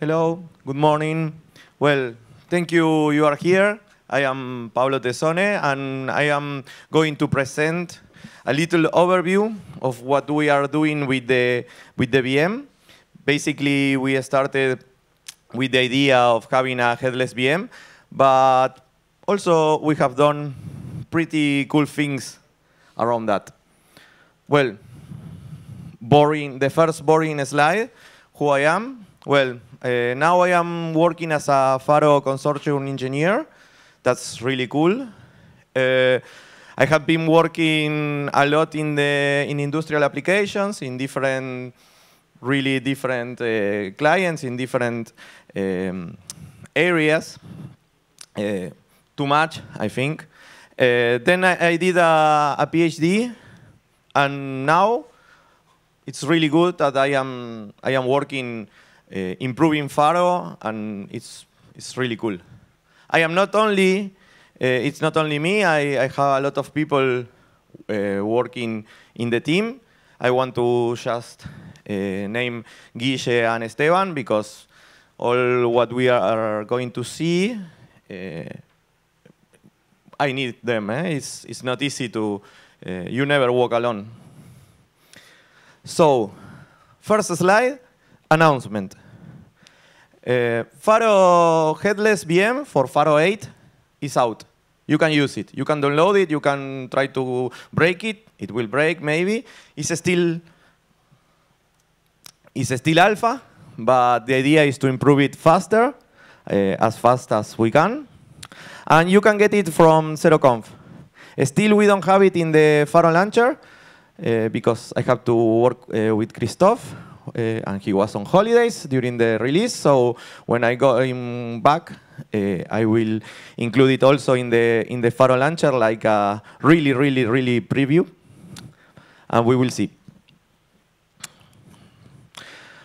Hello, good morning. Well, thank you, you are here. I am Pablo Tesone, and I am going to present a little overview of what we are doing with the, with the VM. Basically, we started with the idea of having a headless VM, but also we have done pretty cool things around that. Well, boring, the first boring slide, who I am. Well, uh, now I am working as a Faro consortium engineer. That's really cool. Uh, I have been working a lot in the in industrial applications, in different, really different uh, clients, in different um, areas. too much, I think. then I, I did a, a PhD, and now it's really good that I am I am working uh, improving Faro, and it's, it's really cool. I am not only, uh, it's not only me, I, I have a lot of people uh, working in the team. I want to just name Guille and Esteban because all what we are going to see, uh, I need them. Eh? It's, it's not easy to, uh, you never walk alone. So, first slide, announcement. Eh, Faro Headless VM for Faro 8 is out. You can use it. You can download it. You can try to break it. It will break, maybe. It's still, it's still alpha, but the idea is to improve it faster, uh, as fast as we can. And you can get it from ZeroConf. Still, we don't have it in the Faro launcher, uh, because I have to work uh, with Christoph. Eh, and he was on holidays during the release. So when I got him back, eh, I will include it also in the in the Faro launcher, like a really, really, really preview, and we will see.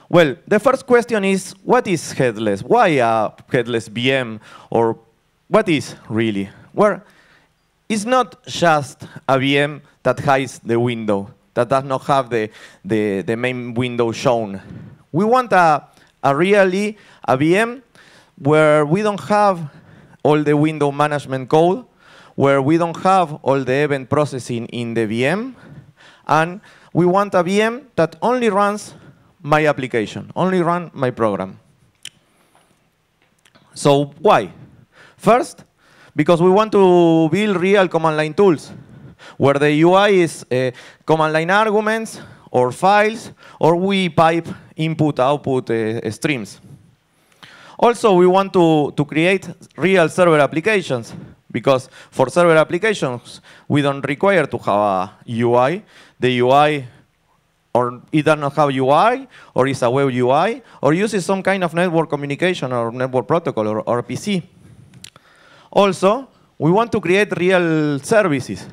Well, the first question is, what is headless? Why a headless VM? Or what is really? Well, it's not just a VM that hides the window that does not have the, the, the main window shown. We want a, a really a VM where we don't have all the window management code, where we don't have all the event processing in the VM, and we want a VM that only runs my application, only run my program. So why? First, because we want to build real command line tools where the UI is uh, command line arguments or files, or we pipe input-output uh, streams. Also, we want to, to create real server applications, because for server applications, we don't require to have a UI. The UI or it does not have UI, or is a web UI, or uses some kind of network communication or network protocol or, or PC. Also, we want to create real services.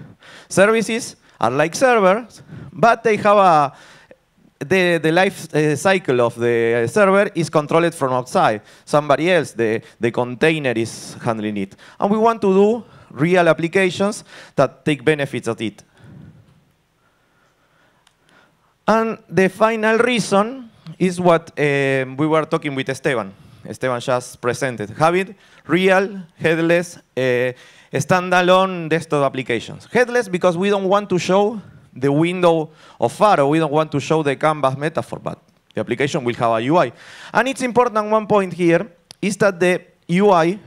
Services are like servers, but they have a the, the life uh, cycle of the server is controlled from outside. Somebody else, the, the container is handling it. And we want to do real applications that take benefits of it. And the final reason is what um, we were talking with Esteban. Esteban just presented, having real headless uh, standalone desktop applications. Headless because we don't want to show the window of Faro. We don't want to show the canvas metaphor, but the application will have a UI. And it's important one point here is that the UI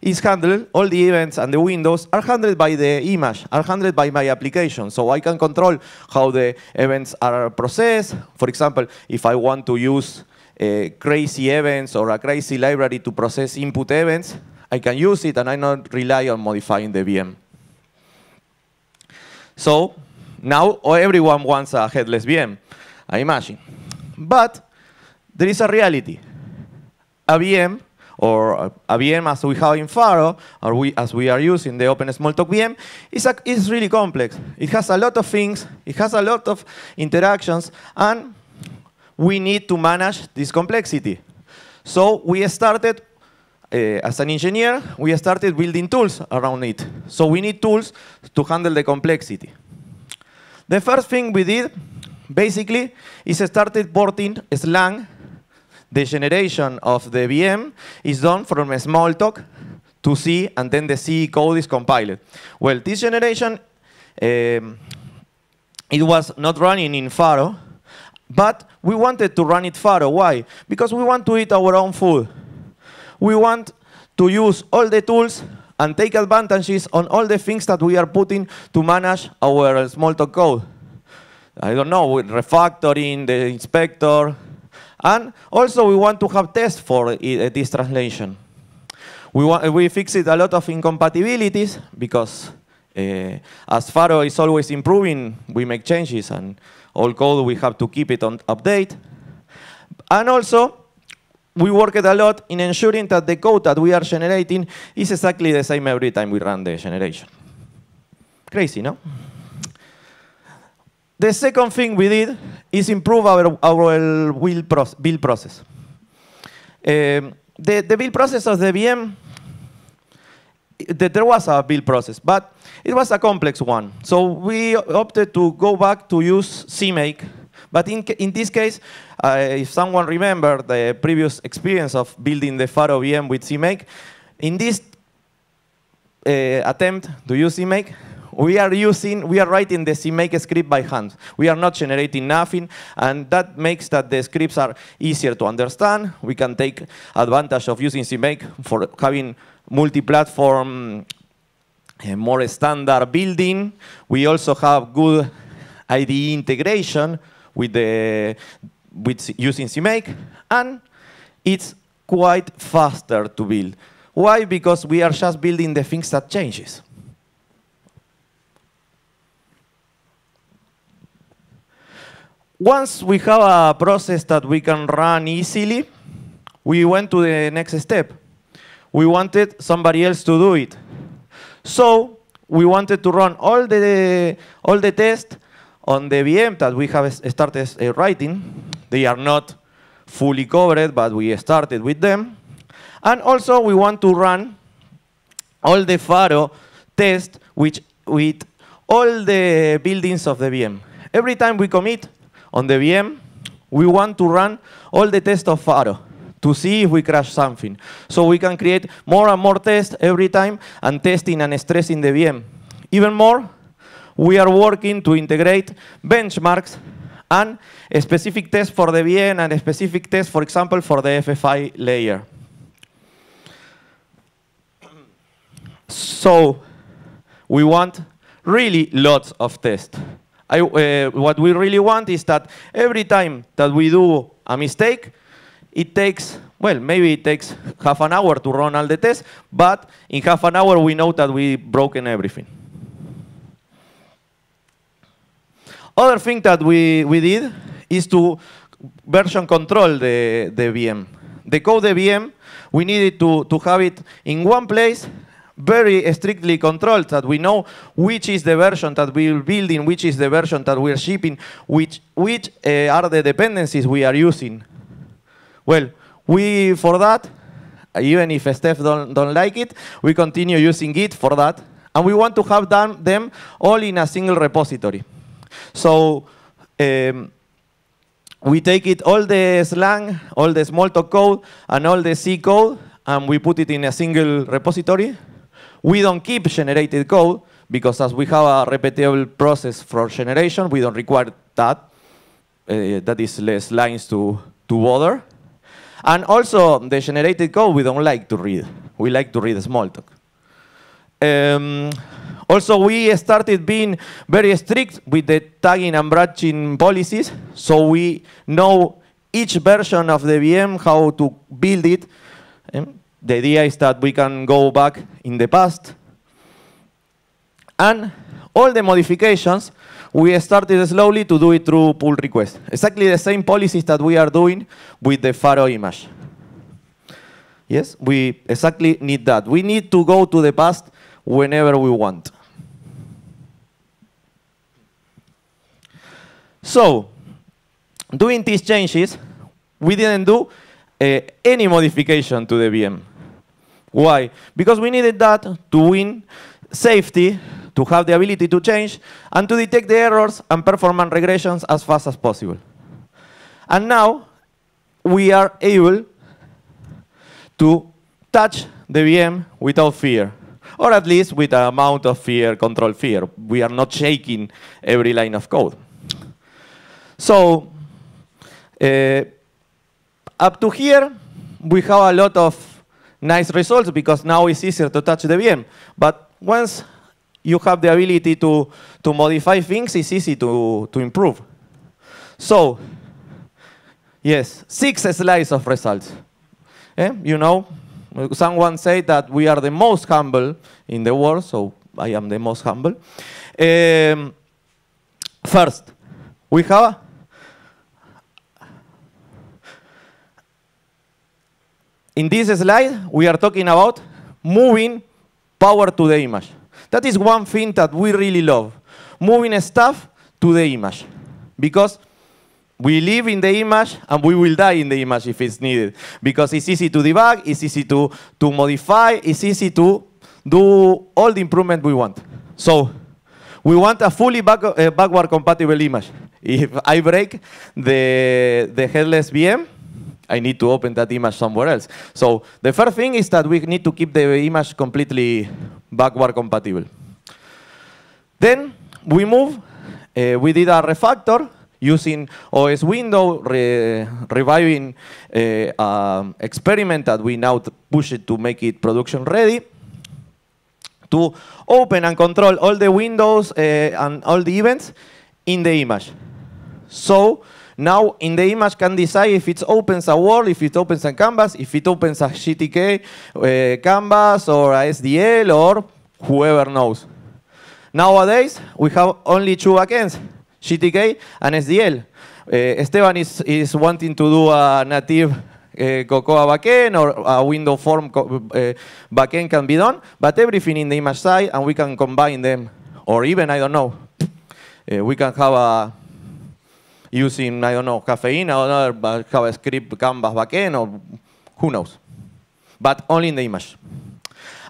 is handled, all the events and the windows are handled by the image, are handled by my application. So I can control how the events are processed. For example, if I want to use uh, crazy events or a crazy library to process input events, I can use it and I not rely on modifying the VM. So now everyone wants a headless VM, I imagine. But there is a reality. A VM, or a VM as we have in Faro, or we, as we are using the Open Smalltalk VM, is, a, is really complex. It has a lot of things, it has a lot of interactions, and we need to manage this complexity. So we started Eh, as an engineer, we started building tools around it. So we need tools to handle the complexity. The first thing we did, basically, is started porting Slang. The generation of the VM is done from Smalltalk to C, and then the C code is compiled. Well, this generation, um, it was not running in Faro, but we wanted to run it Faro. Why? Because we want to eat our own food we want to use all the tools and take advantages on all the things that we are putting to manage our Smalltalk code. I don't know, refactoring, the inspector. And also we want to have tests for uh, this translation. We, want, we fixed a lot of incompatibilities because uh, as Faro is always improving, we make changes and all code we have to keep it on update. And also, we worked a lot in ensuring that the code that we are generating is exactly the same every time we run the generation. Crazy, no? The second thing we did is improve our, our build, proce build process. Um, the, the build process of the VM, there was a build process, but it was a complex one. So we opted to go back to use CMake but in, in this case, uh, if someone remember the previous experience of building the Faro VM with CMake, in this uh, attempt to use CMake, we are using, we are writing the CMake script by hand. We are not generating nothing, and that makes that the scripts are easier to understand. We can take advantage of using CMake for having multi-platform, eh, more standard building. We also have good IDE integration with, the, with using CMake, and it's quite faster to build. Why? Because we are just building the things that changes. Once we have a process that we can run easily, we went to the next step. We wanted somebody else to do it. So we wanted to run all the, all the tests on the VM that we have started uh, writing, they are not fully covered, but we started with them. And also we want to run all the Faro tests which with all the buildings of the VM. Every time we commit on the VM, we want to run all the tests of Faro to see if we crash something. So we can create more and more tests every time and testing and stressing the VM. Even more, we are working to integrate benchmarks and specific tests for the VN and a specific test, for example, for the FFI layer. So we want really lots of tests. I, uh, what we really want is that every time that we do a mistake, it takes, well, maybe it takes half an hour to run all the tests, but in half an hour we know that we've broken everything. Other thing that we, we did is to version control the, the VM. The code the VM, we needed to, to have it in one place, very strictly controlled, that we know which is the version that we're building, which is the version that we're shipping, which, which uh, are the dependencies we are using. Well, we, for that, even if Steph don't, don't like it, we continue using Git for that. And we want to have them all in a single repository. So um, we take it all the slang, all the small talk code, and all the C code, and we put it in a single repository. We don't keep generated code, because as we have a repeatable process for generation, we don't require that. Uh, that is less lines to, to bother. And also, the generated code we don't like to read. We like to read Smalltalk. Um, also, we started being very strict with the tagging and branching policies, so we know each version of the VM, how to build it. And um, the idea is that we can go back in the past. And all the modifications, we started slowly to do it through pull requests, Exactly the same policies that we are doing with the Faro image. Yes, we exactly need that. We need to go to the past whenever we want. So, doing these changes, we didn't do uh, any modification to the VM. Why? Because we needed that to win safety, to have the ability to change, and to detect the errors and performance regressions as fast as possible. And now, we are able to touch the VM without fear, or at least with an amount of fear, control fear. We are not shaking every line of code. So, uh, up to here, we have a lot of nice results because now it's easier to touch the VM. But once you have the ability to, to modify things, it's easy to, to improve. So, yes, six slides of results. Eh? You know, someone said that we are the most humble in the world, so I am the most humble. Um, first, we have in this slide, we are talking about moving power to the image. That is one thing that we really love, moving stuff to the image. Because we live in the image and we will die in the image if it's needed. Because it's easy to debug, it's easy to, to modify, it's easy to do all the improvement we want. So we want a fully back, uh, backward compatible image. If I break the, the headless VM, I need to open that image somewhere else. So the first thing is that we need to keep the image completely backward compatible. Then we move, uh, we did a refactor using OS window, re reviving uh, um, experiment that we now push it to make it production ready to open and control all the windows uh, and all the events in the image. So now in the image can decide if it opens a world, if it opens a canvas, if it opens a GTK uh, canvas or a SDL or whoever knows. Nowadays, we have only two backends, GTK and SDL. Uh, Esteban is, is wanting to do a native uh, Cocoa backend or a window form uh, backend can be done, but everything in the image side and we can combine them. Or even, I don't know, uh, we can have a using, I don't know, caffeine, or another JavaScript, Canvas backend, or who knows. But only in the image.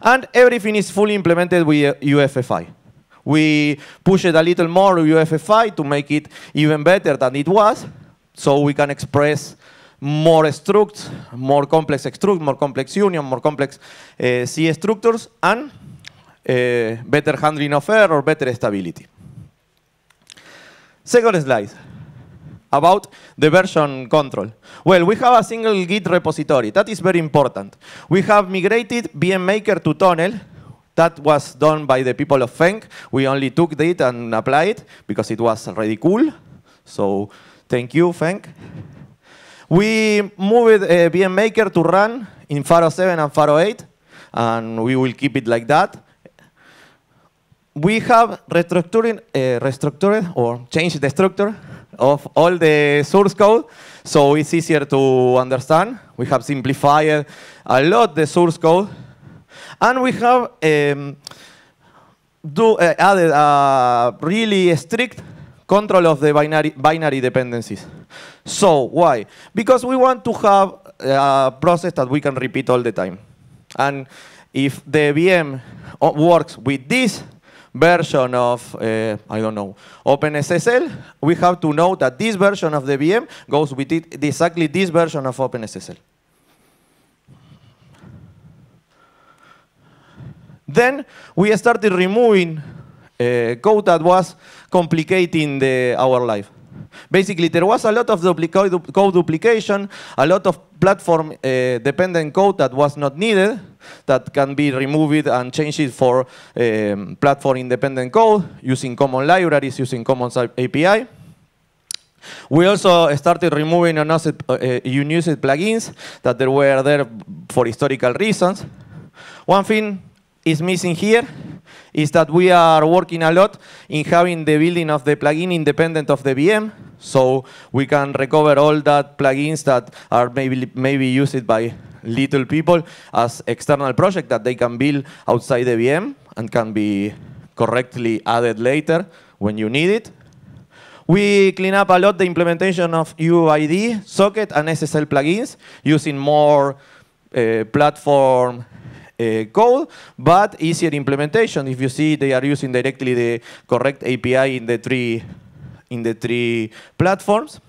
And everything is fully implemented with uh, UFFI. We push it a little more UFFI to make it even better than it was, so we can express more structs, more complex structs, more complex union, more complex uh, C structures, and uh, better handling of error, better stability. Second slide about the version control? Well, we have a single Git repository. That is very important. We have migrated VM to Tunnel. That was done by the people of Feng. We only took it and applied it because it was already cool. So thank you, Feng. We moved uh, to run in Faro 7 and Faro 8, and we will keep it like that we have restructuring, uh, restructured or changed the structure of all the source code, so it's easier to understand. We have simplified a lot the source code, and we have um, do, uh, added a really strict control of the binary, binary dependencies. So why? Because we want to have a process that we can repeat all the time. And if the VM works with this version of, uh, I don't know, OpenSSL, we have to know that this version of the VM goes with it, exactly this version of OpenSSL. Then we started removing uh, code that was complicating the, our life. Basically, there was a lot of code duplication, a lot of platform eh, dependent code that was not needed that can be removed and changed for um, platform independent code using common libraries, using common API. We also started removing unused, uh, unused plugins that there were there for historical reasons. One thing is missing here is that we are working a lot in having the building of the plugin independent of the VM, so we can recover all that plugins that are maybe, maybe used by little people as external project that they can build outside the VM and can be correctly added later when you need it. We clean up a lot the implementation of UID, socket, and SSL plugins using more uh, platform uh, code, but easier implementation. If you see, they are using directly the correct API in the three in the three platforms.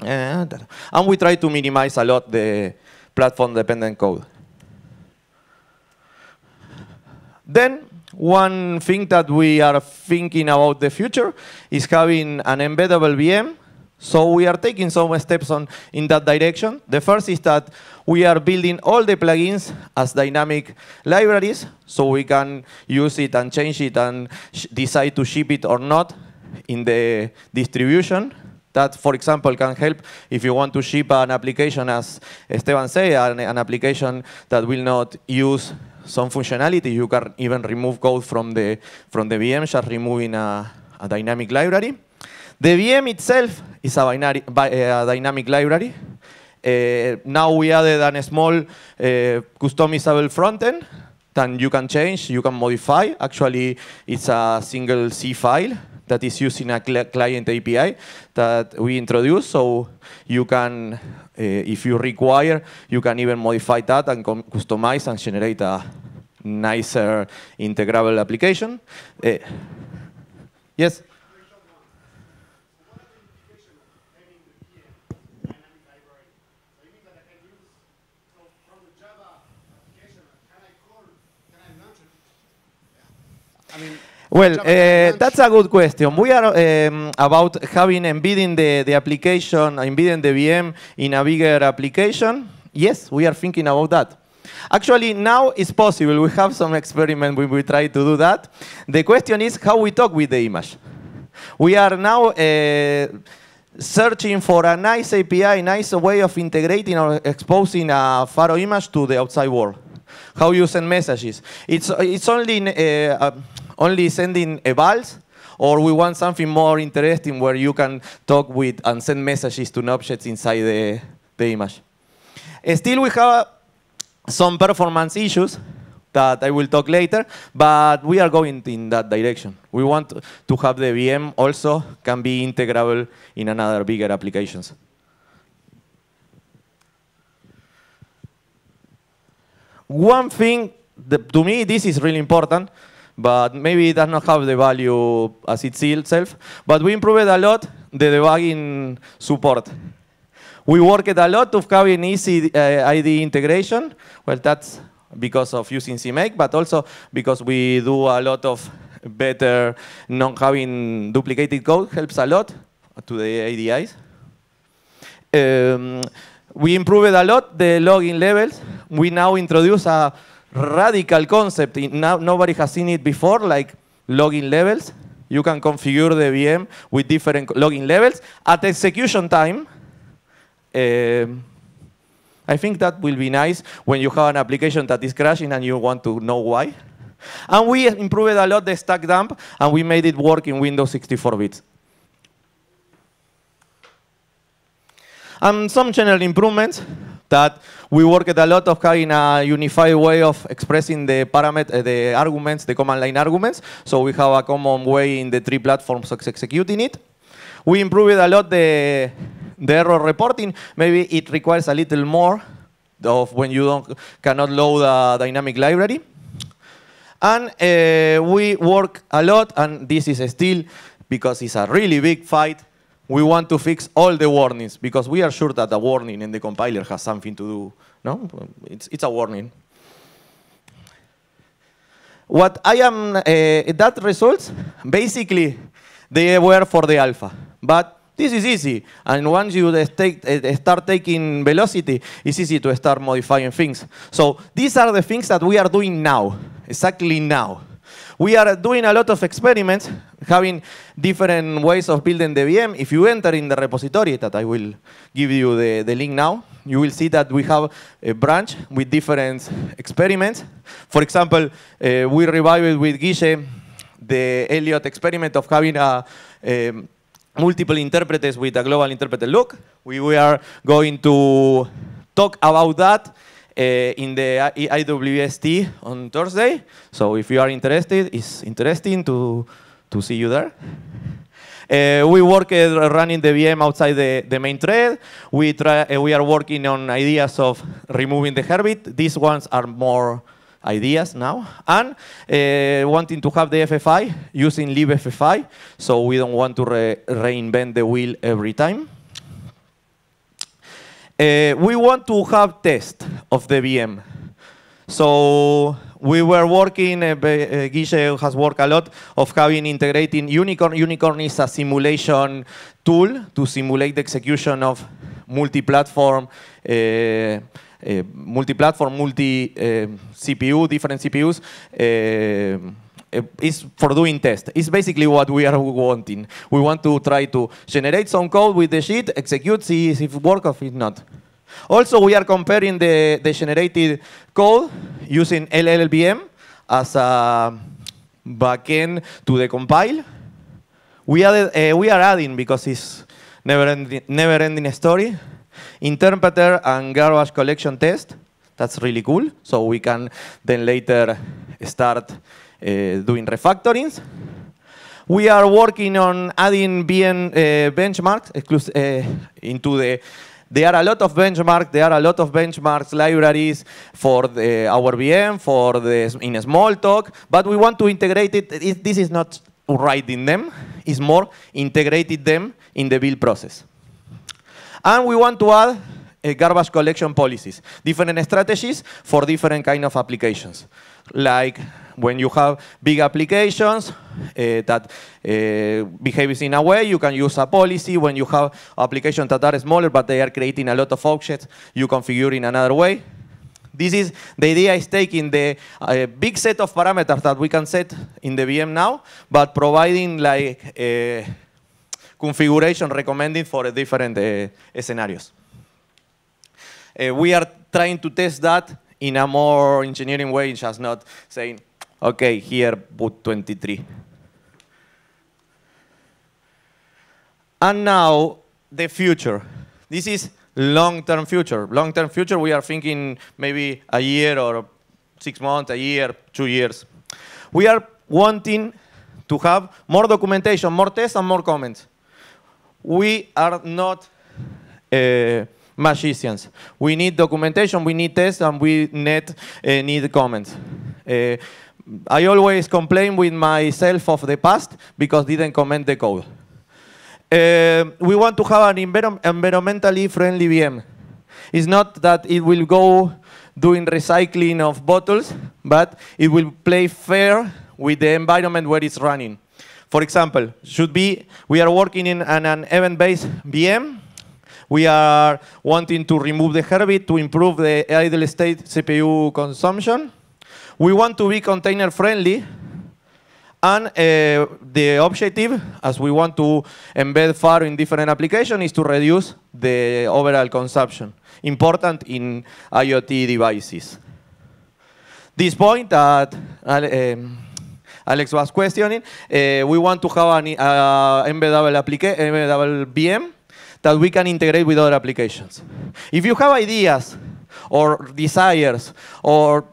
And, and we try to minimize a lot the platform-dependent code. Then one thing that we are thinking about the future is having an embeddable VM so we are taking some steps on, in that direction. The first is that we are building all the plugins as dynamic libraries, so we can use it and change it and decide to ship it or not in the distribution. That, for example, can help if you want to ship an application, as Esteban said, an, an application that will not use some functionality. You can even remove code from the, from the VM, just removing a, a dynamic library. The VM itself is a, binary, eh, a dynamic library. Uh, now we added a small uh, customizable frontend that you can change, you can modify. Actually, it's a single C file that is using a client API that we introduced. So you can, uh, if you require, you can even modify that and customize and generate a nicer integrable application. yes? Well, uh, that's a good question. We are um, about having embedding the, the application, embedding uh, the VM in a bigger application. Yes, we are thinking about that. Actually, now it's possible. We have some experiment when we try to do that. The question is how we talk with the image. We are now uh, searching for a nice API, nice way of integrating or exposing a Faro image to the outside world how you send messages. It's, it's only uh, only sending evals, or we want something more interesting where you can talk with and send messages to objects inside the, the image. still, we have some performance issues that I will talk later, but we are going in that direction. We want to have the VM also can be integrable in another bigger applications. One thing, that, to me, this is really important, but maybe does not have the value as it see itself. But we improved a lot the debugging support. We worked a lot of having easy uh, ID integration. Well, that's because of using CMake, but also because we do a lot of better not having duplicated code helps a lot to the ADIs. Um, we improved a lot the login levels. We now introduce a radical concept. Now nobody has seen it before, like login levels. You can configure the VM with different login levels. At execution time, eh, I think that will be nice when you have an application that is crashing and you want to know why. And we improved a lot the stack dump, and we made it work in Windows 64 bits. And some general improvements that we worked a lot of having a unified way of expressing the paramet eh, the arguments, the command line arguments. So we have a common way in the three platforms executing it. We improved a lot the, the error reporting. Maybe it requires a little more of when you don't, cannot load a dynamic library. And uh, we work a lot, and this is still, because it's a really big fight, we want to fix all the warnings because we are sure that a warning in the compiler has something to do. No, it's, it's a warning. What I am, uh, that results, basically, they were for the alpha. But this is easy. And once you eh, start taking velocity, it's easy to start modifying things. So these are the things that we are doing now, exactly now. We are doing a lot of experiments, having different ways of building the VM. If you enter in the repository that I will give you the, the link now, you will see that we have a branch with different experiments. For example, uh, we revived with Guille the Elliot experiment of having a, uh, a um, multiple interpreters with a global interpreter look. We, we are going to talk about that uh, in the IWST on Thursday. So if you are interested, it's interesting to, to see you there. Uh, we work at uh, running the VM outside the, the main thread. We, try, uh, we are working on ideas of removing the herbit. These ones are more ideas now. And uh, wanting to have the FFI using libffi, so we don't want to re reinvent the wheel every time. Uh, we want to have test of the VM. So we were working, uh, uh, Guille has worked a lot of having integrating Unicorn. Unicorn is a simulation tool to simulate the execution of multi-platform, uh, uh multi-platform, multi-CPU, uh, different CPUs uh, Eh, is for doing tests. It's basically what we are wanting. We want to try to generate some code with the sheet, execute, see if it works or if not. Also, we are comparing the, the generated code using LLVM as a backend to the compile. We, added, uh, eh, we are adding, because it's never-ending never ending story, interpreter and garbage collection test. That's really cool. So we can then later start Eh, doing refactorings. We are working on adding VM eh, benchmarks eh, into the there are a lot of benchmarks. There are a lot of benchmarks libraries for the, our VM, for the in Smalltalk, but we want to integrate it. it. This is not writing them; it's more integrating them in the build process. And we want to add garbage collection policies, different strategies for different kind of applications, like when you have big applications uh, that uh, eh, behaves in a way, you can use a policy. When you have applications that are smaller, but they are creating a lot of objects, you configure in another way. This is, the idea is taking the uh, big set of parameters that we can set in the VM now, but providing like configuration recommended for different scenarios. we are trying to test that in a more engineering way, just not saying, Okay, here, boot 23. And now, the future. This is long-term future. Long-term future, we are thinking maybe a year or six months, a year, two years. We are wanting to have more documentation, more tests, and more comments. We are not uh, magicians. We need documentation, we need tests, and we need, uh, need comments. Uh, I always complain with myself of the past because didn't comment the code. Uh, we want to have an environmentally friendly VM. It's not that it will go doing recycling of bottles, but it will play fair with the environment where it's running. For example, should be we are working in an, an event-based VM. We are wanting to remove the herbit to improve the idle state CPU consumption. We want to be container friendly. And uh, the objective, as we want to embed FAR in different applications, is to reduce the overall consumption, important in IoT devices. This point that um, Alex was questioning, uh, we want to have an uh, embeddable, embeddable VM that we can integrate with other applications. If you have ideas or desires or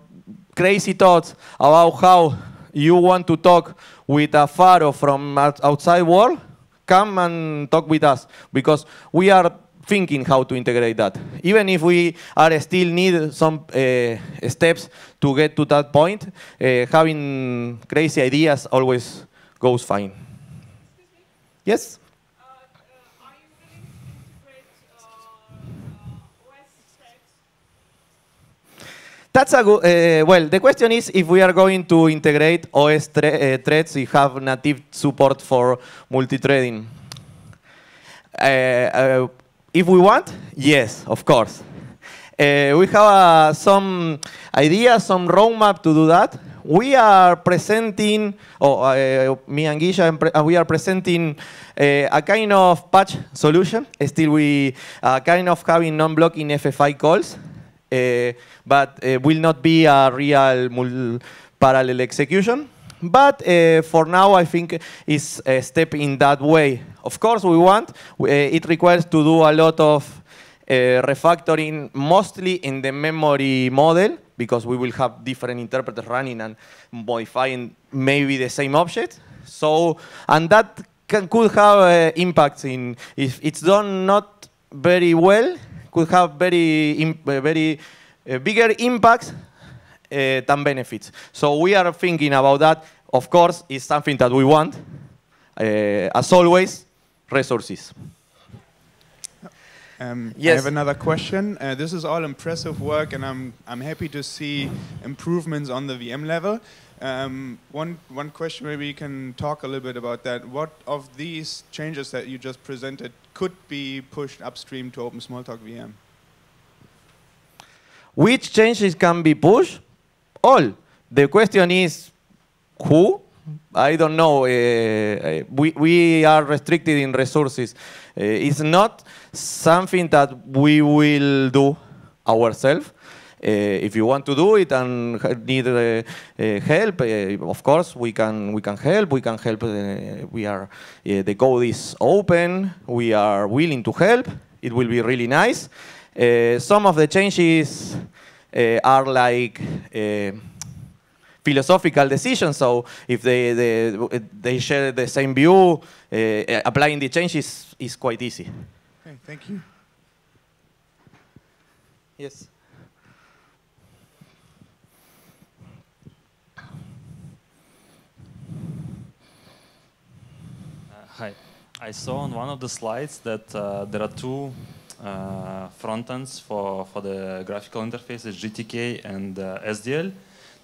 crazy thoughts about how you want to talk with a Pharaoh from outside world, come and talk with us because we are thinking how to integrate that. Even if we are still need some uh, steps to get to that point, uh, having crazy ideas always goes fine. Yes? That's a good, uh, well, the question is if we are going to integrate OS uh, eh, threads, we have native support for multi-threading. Uh, if we want, yes, of course. we have uh, some ideas, some roadmap to do that. We are presenting, oh, me and Guilla, uh, we are presenting a kind of patch solution. Still, we kind of having non-blocking FFI calls Eh, but eh, will not be a real parallel execution. But uh, for now, I think it's a step in that way. Of course, we want, uh, it requires to do a lot of uh, refactoring, mostly in the memory model, because we will have different interpreters running and modifying maybe the same object. So, and that can, could have impacts in, if it's done not very well, could have very, eh, very eh, bigger impacts eh, than benefits. So we are thinking about that. Of course, it's something that we want. as always, resources. Um, yes. I have another question. Uh, this is all impressive work, and I'm, I'm happy to see improvements on the VM level. Um, one, one question, maybe you can talk a little bit about that. What of these changes that you just presented could be pushed upstream to Open Smalltalk VM? Which changes can be pushed? All. The question is who? I don't know. Uh, uh we, we are restricted in resources. Uh, it's not something that we will do ourselves. Uh, if you want to do it and need uh, uh, help, uh, of course we can we can help. We can help. Uh, we are uh, the code is open. We are willing to help. It will be really nice. some of the changes are like philosophical decisions. So if they they, they share the same view, uh, applying the changes is quite easy. Thank you. Yes. Uh, hi. I saw on one of the slides that uh, there are two uh, front ends for, for the graphical interfaces, GTK and uh, SDL.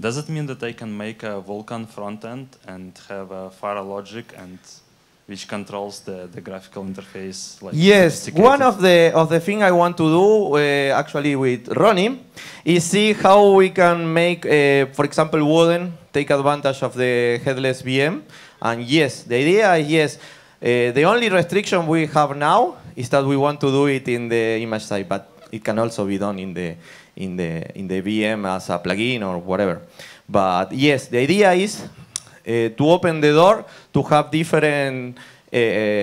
Does it mean that I can make a Vulkan front end and have a Fara logic and which controls the, the graphical interface. Like yes, one of the of the thing I want to do uh, actually with Ronnie is see how we can make, uh, for example, Wooden take advantage of the headless VM. And yes, the idea is yes. Uh, the only restriction we have now is that we want to do it in the image side, but it can also be done in the in the in the VM as a plugin or whatever. But yes, the idea is Eh, to open the door to have different eh,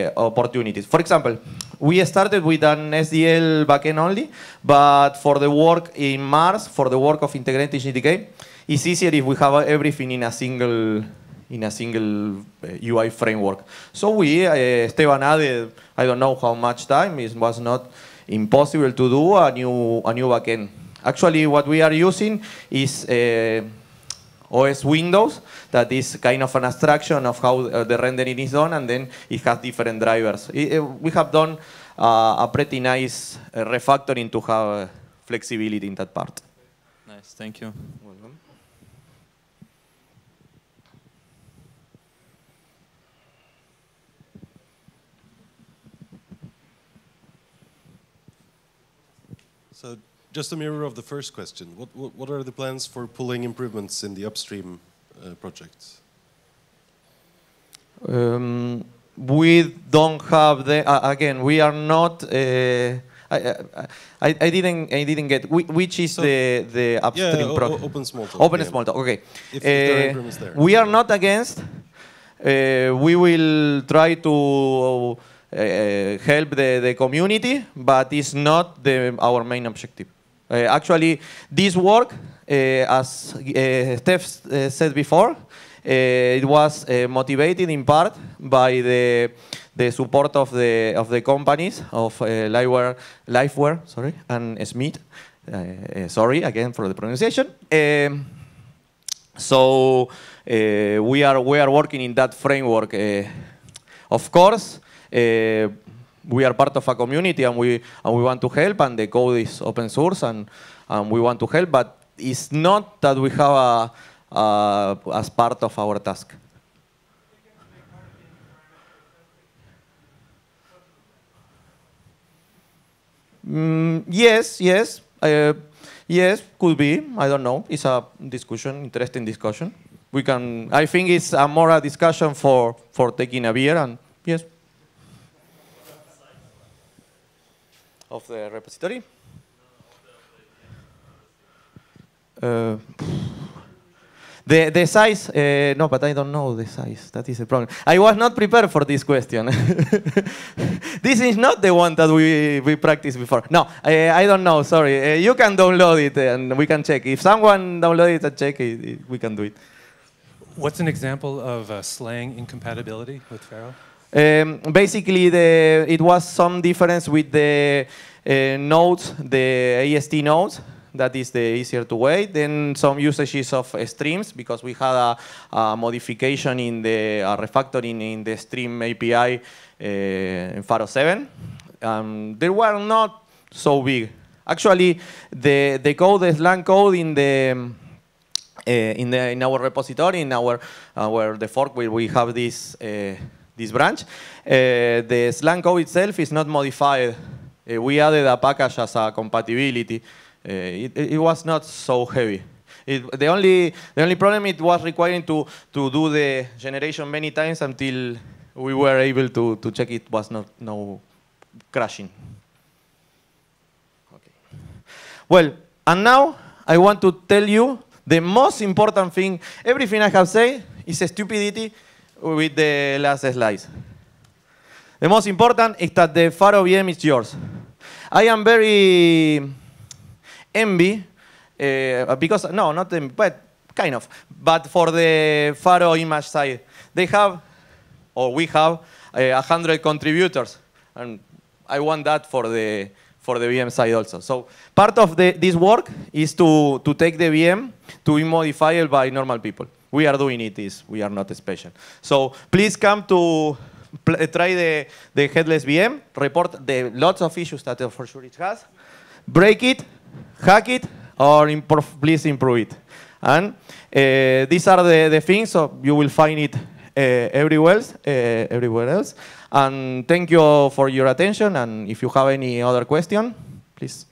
eh, opportunities. For example, we started with an SDL backend only, but for the work in Mars, for the work of integrating GTK, it's easier if we have everything in a single in a single UI framework. So we, uh, Esteban added, I don't know how much time, it was not impossible to do a new, a new backend. Actually, what we are using is uh, OS Windows that is kind of an abstraction of how uh, the rendering is done, and then it has different drivers. Uh, we have done uh, a pretty nice uh, refactoring to have flexibility in that part. Nice, thank you. Welcome. So just a mirror of the first question. What, what, what are the plans for pulling improvements in the upstream uh, projects? Um, we don't have the, uh, again, we are not, uh, I, I, I, didn't I didn't get which is so the the upstream yeah, project. Open small talk. Open yeah. small talk. Okay. If, if are uh, we are not against. Uh, we will try to uh, help the, the community, but it's not the, our main objective. Uh, actually, this work, uh, as uh, Steph said before, it was motivated in part by the the support of the of the companies of uh, Lifeware, sorry, and Smith. Uh, sorry again for the pronunciation. Um, so uh, we are we are working in that framework. Uh, of course, we are part of a community and we and we want to help and the code is open source and and we want to help but it's not that we have a, a as part of our task mm, yes yes uh, yes could be i don't know it's a discussion interesting discussion we can i think it's a more a discussion for for taking a beer and yes of the repository? Uh, the, the size, uh, no, but I don't know the size. That is the problem. I was not prepared for this question. this is not the one that we, we practiced before. No, I, uh, I don't know, sorry. Uh, you can download it and we can check. If someone downloaded it and check it, it, we can do it. What's an example of uh, slang incompatibility with Pharaoh? Um, basically, the, it was some difference with the uh, nodes, the AST nodes. That is the easier to wait. Then some usages of uh, streams because we had a, a modification in the refactoring in the stream API uh, in Faro 7. Um, they were not so big. Actually, the the code, the Slang code in the uh, in the in our repository, in our our the fork where we have this. Uh, this branch. Uh, the Slang code itself is not modified. Uh, we added a package as a compatibility. Uh, it, it, was not so heavy. It, the, only, the only problem it was requiring to, to do the generation many times until we were able to, to check it was not no crashing. Okay. Well, and now I want to tell you the most important thing. Everything I have said is a stupidity with the last slides. The most important is that the Far VM is yours. I am very envy uh, because no, not envy, but kind of. But for the Faro image side, they have, or we have, eh, a uh, hundred contributors, and I want that for the for the VM side also. So part of the, this work is to to take the VM to be modifiable by normal people we are doing it is we are not special. So please come to eh, try the, the headless VM, report the lots of issues that for sure it has, break it, hack it, or please improve it. And uh, these are the, the things, so you will find it uh, everywhere, else, uh, everywhere else. And thank you for your attention, and if you have any other question, please.